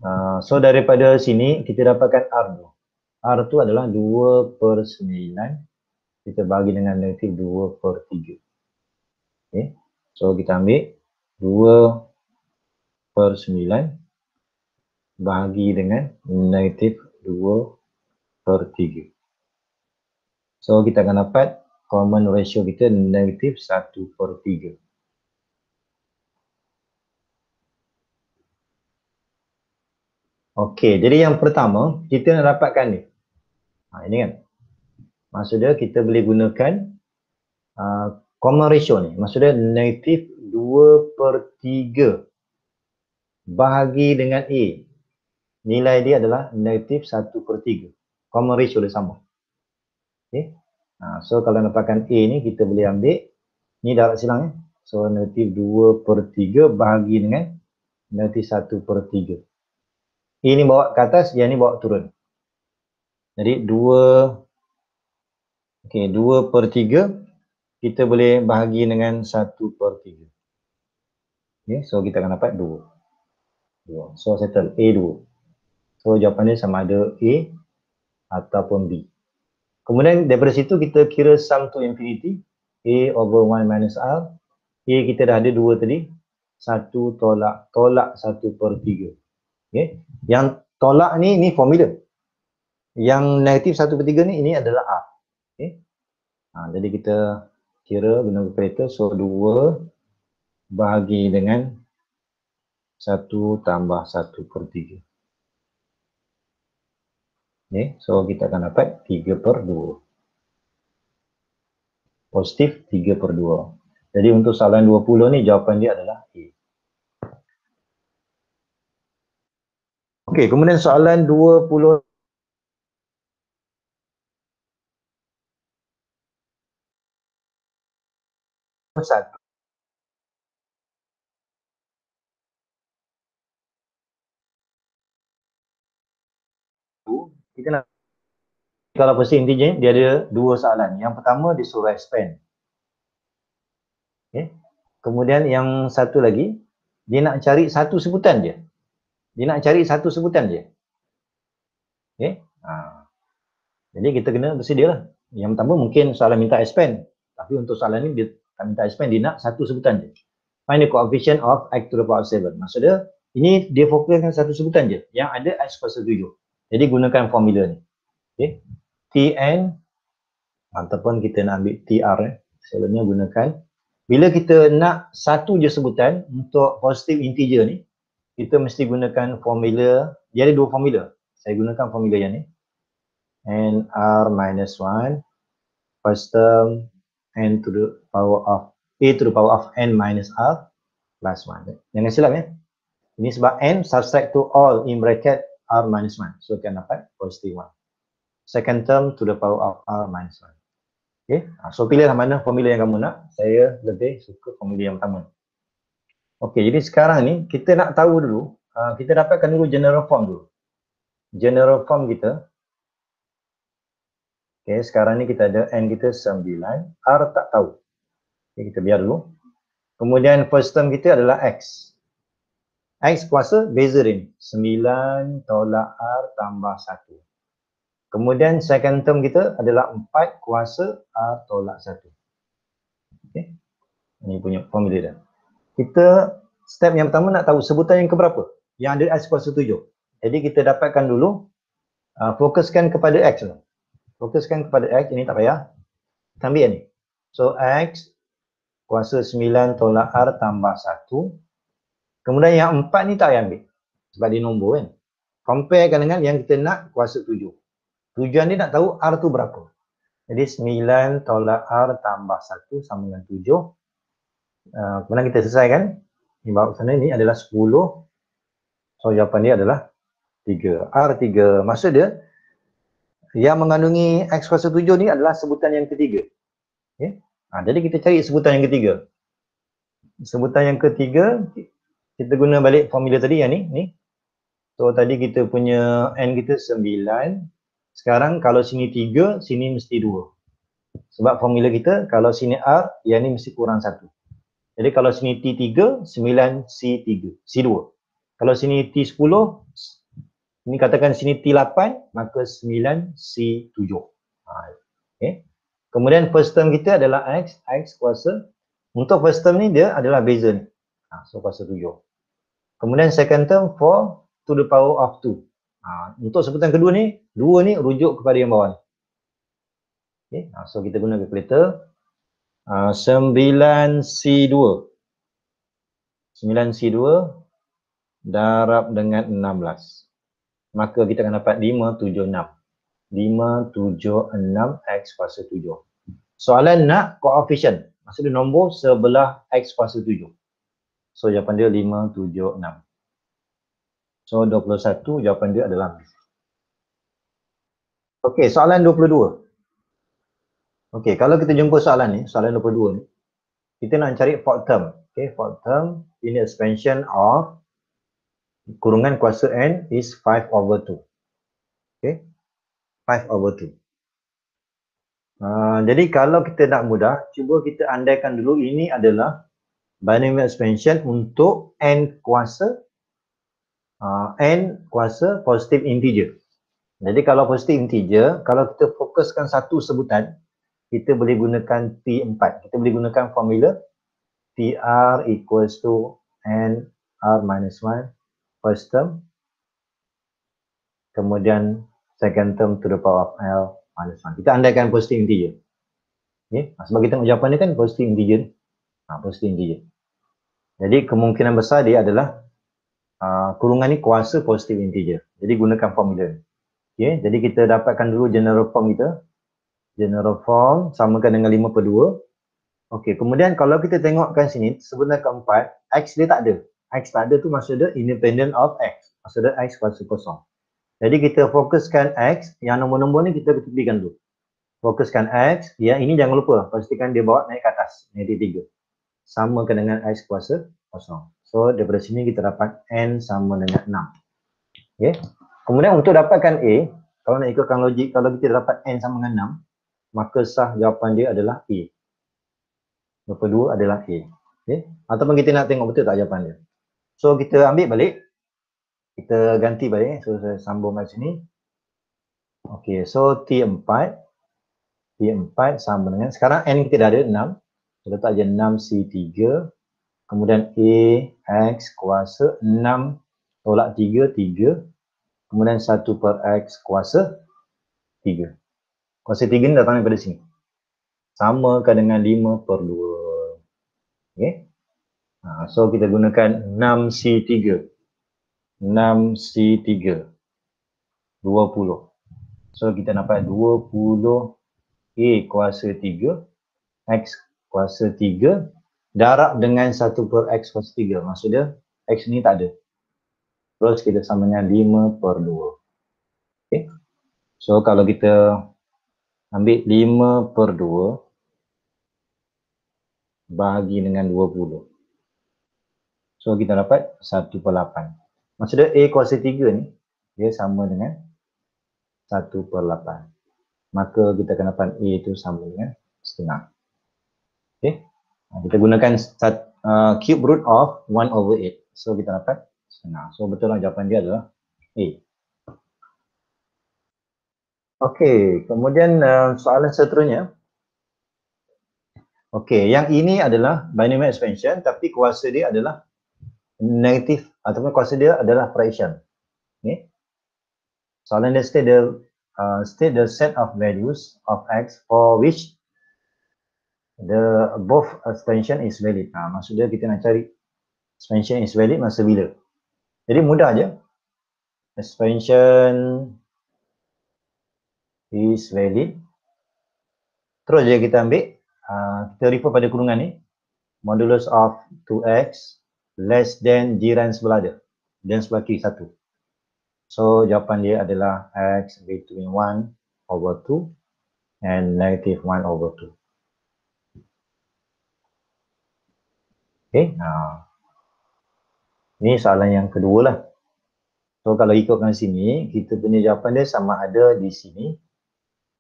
Uh, so daripada sini kita dapatkan r tu. R tu adalah 2 per 9. Kita bagi dengan negatif 2 per 3. Okey, so kita ambil 2 per 9 bagi dengan negatif 2 per 3. So kita akan dapat common ratio kita negatif 1 per 3. Okey, jadi yang pertama kita nak dapatkan ni. Ha, ini kan. Maksud dia kita boleh gunakan uh, common ratio ni. Maksud dia negatif 2 per 3 bahagi dengan A. Nilai dia adalah negatif 1 per 3. Common ratio dia sama. Okey. Ha, so kalau dapatkan A ni kita boleh ambil. Ni darat tak silang ya. So negatif 2 per 3 bahagi dengan negatif 1 per 3. Ini bawa ke atas, yang ini bawa turun. Jadi 2 okey 2 per 3 kita boleh bahagi dengan 1 per 3. Okay, so kita akan dapat 2. 2. So settle A 2. So jawapan dia sama ada A ataupun B. Kemudian daripada situ kita kira sum to infinity A over 1 minus R. A kita dah ada 2 tadi. 1 tolak tolak 1 per 3. Okay. Yang tolak ni, ni formula. Yang negatif 1 per 3 ni, ini adalah a. Okay. Ha, jadi kita kira guna kereta, so 2 bahagi dengan 1 tambah 1 per 3. Okay. So kita akan dapat 3 per 2. Positif 3 per 2. Jadi untuk soalan 20 ni, jawapan dia adalah A. Okey, kemudian soalan 20 kita nak kalau pasti intinya dia ada dua soalan yang pertama dia suruh expand okay. kemudian yang satu lagi dia nak cari satu sebutan dia dia nak cari satu sebutan je. Eh? Okay? Ha. Jadi kita kena bersedia lah. Yang pertama mungkin soalan minta expand. Tapi untuk soalan ni dia minta expand, dia nak satu sebutan je. Find the coefficient of x to the power of 7. Maksudnya ini dia fokuskan satu sebutan je. Yang ada x kuasa 7. Jadi gunakan formula ni. Okay. Eh? Tn ataupun kita nak ambil Tr eh. Selanjutnya gunakan. Bila kita nak satu je sebutan untuk positive integer ni, kita mesti gunakan formula dia ada dua formula saya gunakan formula yang ni n r minus 1 first term n to the power of a to the power of n minus r plus 1 jangan silap ya ini sebab n subtract to all in bracket r minus 1 so akan dapat positive 1 second term to the power of r minus 1 Okay. Ah, so pilihlah mana formula yang kamu nak. Saya lebih suka formula yang pertama. Okey, jadi sekarang ni kita nak tahu dulu, uh, kita dapatkan dulu general form dulu. General form kita. Okey, sekarang ni kita ada N kita 9, R tak tahu. Okey, kita biar dulu. Kemudian first term kita adalah X. X kuasa beza dia ni. 9 tolak R tambah 1. Kemudian second term kita adalah 4 kuasa R tolak 1. Okey. Ini punya formula dia kita step yang pertama nak tahu sebutan yang keberapa yang ada X kuasa 7. Jadi kita dapatkan dulu uh, fokuskan kepada X. Fokuskan kepada X ini tak payah. Kita ambil ni. So X kuasa 9 tolak R tambah 1. Kemudian yang 4 ni tak payah ambil. Sebab dia nombor kan. Comparekan dengan yang kita nak kuasa 7. Tujuan dia nak tahu R tu berapa. Jadi 9 tolak R tambah 1 sama dengan Ah, kemudian kita selesaikan di bawah sana ini adalah 10 so jawapan dia adalah 3 R3 maksud dia yang mengandungi X kuasa 7 ni adalah sebutan yang ketiga okay. ha, ah, jadi kita cari sebutan yang ketiga sebutan yang ketiga kita guna balik formula tadi yang ni, ni. so tadi kita punya N kita 9 sekarang kalau sini 3 sini mesti 2 sebab formula kita kalau sini R yang ni mesti kurang 1 jadi kalau sini T3, 9 C3, C2. Kalau sini T10, ini katakan sini T8, maka 9 C7. Okay. Kemudian first term kita adalah X, X kuasa. Untuk first term ni dia adalah beza ni. Ha, so kuasa 7. Kemudian second term, 4 to the power of 2. Ha, untuk sebutan kedua ni, dua ni rujuk kepada yang bawah ni. Okay. Ha, so kita guna calculator. 9C2 ah, 9C2 darab dengan 16 maka kita akan dapat 576 576 X kuasa 7 soalan nak koefisien maksudnya nombor sebelah X kuasa 7 so jawapan dia 576 so 21 jawapan dia adalah Okey, soalan Okey, kalau kita jumpa soalan ni, soalan nombor 2 ni, kita nak cari fourth term. Okey, fourth term in expansion of kurungan kuasa n is 5 over 2. Okey. 5 over 2. Uh, ha, jadi kalau kita nak mudah, cuba kita andaikan dulu ini adalah binomial expansion untuk n kuasa uh, n kuasa positive integer. Jadi kalau positive integer, kalau kita fokuskan satu sebutan, kita boleh gunakan T4. Kita boleh gunakan formula TR equals to n r minus 1 first term kemudian second term to the power of L minus 1. Kita andaikan positive integer. Okay. Sebab kita tengok jawapan dia kan positive integer. Ha, positive integer. Jadi kemungkinan besar dia adalah uh, kurungan ni kuasa positive integer. Jadi gunakan formula ni. Okay. Jadi kita dapatkan dulu general form kita general form samakan dengan per 52 okey kemudian kalau kita tengokkan sini sebenarnya keempat x dia tak ada x tak ada tu maksudnya independent of x maksudnya x kuasa kosong jadi kita fokuskan x yang nombor-nombor ni kita ketepikan dulu fokuskan x ya ini jangan lupa pastikan dia bawa naik ke atas negatif tiga. Sama dengan x kuasa kosong so daripada sini kita dapat n sama dengan 6 okey kemudian untuk dapatkan a kalau nak ikutkan logik kalau kita dapat n sama dengan 6 maka sah jawapan dia adalah A. Nombor dua adalah A. Okay? Ataupun kita nak tengok betul tak jawapan dia. So kita ambil balik. Kita ganti balik. So saya sambung kat sini. Okay, so T4. T4 sama dengan, sekarang N kita dah ada 6. Kita letak je 6C3. Kemudian A, X kuasa 6. Tolak 3, 3. Kemudian 1 per X kuasa 3. Kuasa 3 ni datang daripada sini. Sama ke dengan 5 per 2. Okay. Ha, so kita gunakan 6C3. 6C3. 20. So kita dapat 20A kuasa 3. X kuasa 3. Darab dengan 1 per X kuasa 3. Maksudnya X ni tak ada. Terus kita samanya dengan 5 per 2. Okay. So kalau kita ambil 5 per 2 bagi dengan 20 so kita dapat 1 per 8 maksudnya A kuasa 3 ni dia sama dengan 1 per 8 maka kita akan dapat A itu sama dengan setengah okay. kita gunakan uh, cube root of 1 over 8 so kita dapat setengah so betul lah jawapan dia adalah A Okey, kemudian uh, soalan seterusnya. Okey, yang ini adalah binary expansion tapi kuasa dia adalah negatif ataupun kuasa dia adalah fraction. Okey. Soalan dia state the uh, state the set of values of x for which the both expansion is valid. Ha, maksud dia kita nak cari expansion is valid masa bila. Jadi mudah aje. Expansion is valid. Terus je kita ambil, uh, kita refer pada kurungan ni. Modulus of 2x less than jiran sebelah dia. Dan sebelah kiri satu. So jawapan dia adalah x between 1 over 2 and negative 1 over 2. Okay, nah. ni soalan yang kedua lah. So kalau ikutkan sini, kita punya jawapan dia sama ada di sini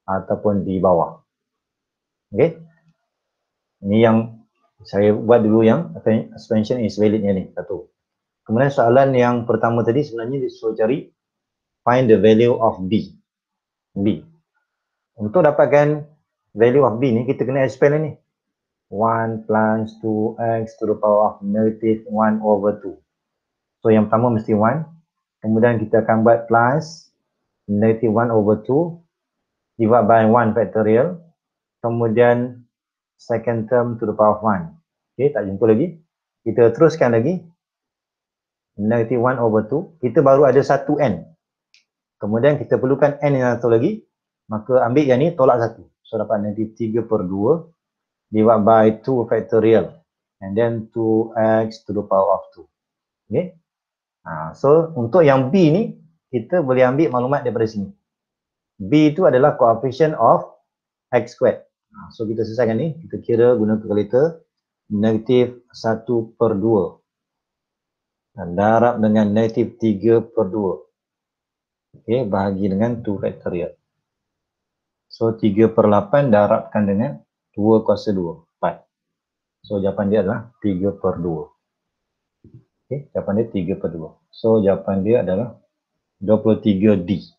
ataupun di bawah. Okey. Ini yang saya buat dulu yang suspension is validnya ni satu. Kemudian soalan yang pertama tadi sebenarnya dia suruh cari find the value of B. B. Untuk dapatkan value of B ni kita kena expand ni. 1 plus 2x to the power of negative 1 over 2. So yang pertama mesti 1. Kemudian kita akan buat plus negative 1 over divided by 1 factorial kemudian second term to the power of 1 okay tak jumpa lagi kita teruskan lagi negative 1 over 2 kita baru ada satu n kemudian kita perlukan n yang satu lagi maka ambil yang ni tolak satu so dapat negative 3 per 2 divided by 2 factorial and then 2x to the power of 2 okay ha, so untuk yang b ni kita boleh ambil maklumat daripada sini B itu adalah coefficient of x squared. Ha, so kita selesaikan ni, kita kira guna kalkulator negatif 1 per 2. Dan darab dengan negatif 3 per 2. Okey, bahagi dengan 2 factorial. Ya. So 3 per 8 darabkan dengan 2 kuasa 2, 4. So jawapan dia adalah 3 per 2. Okey, jawapan dia 3 per 2. So jawapan dia adalah 23D.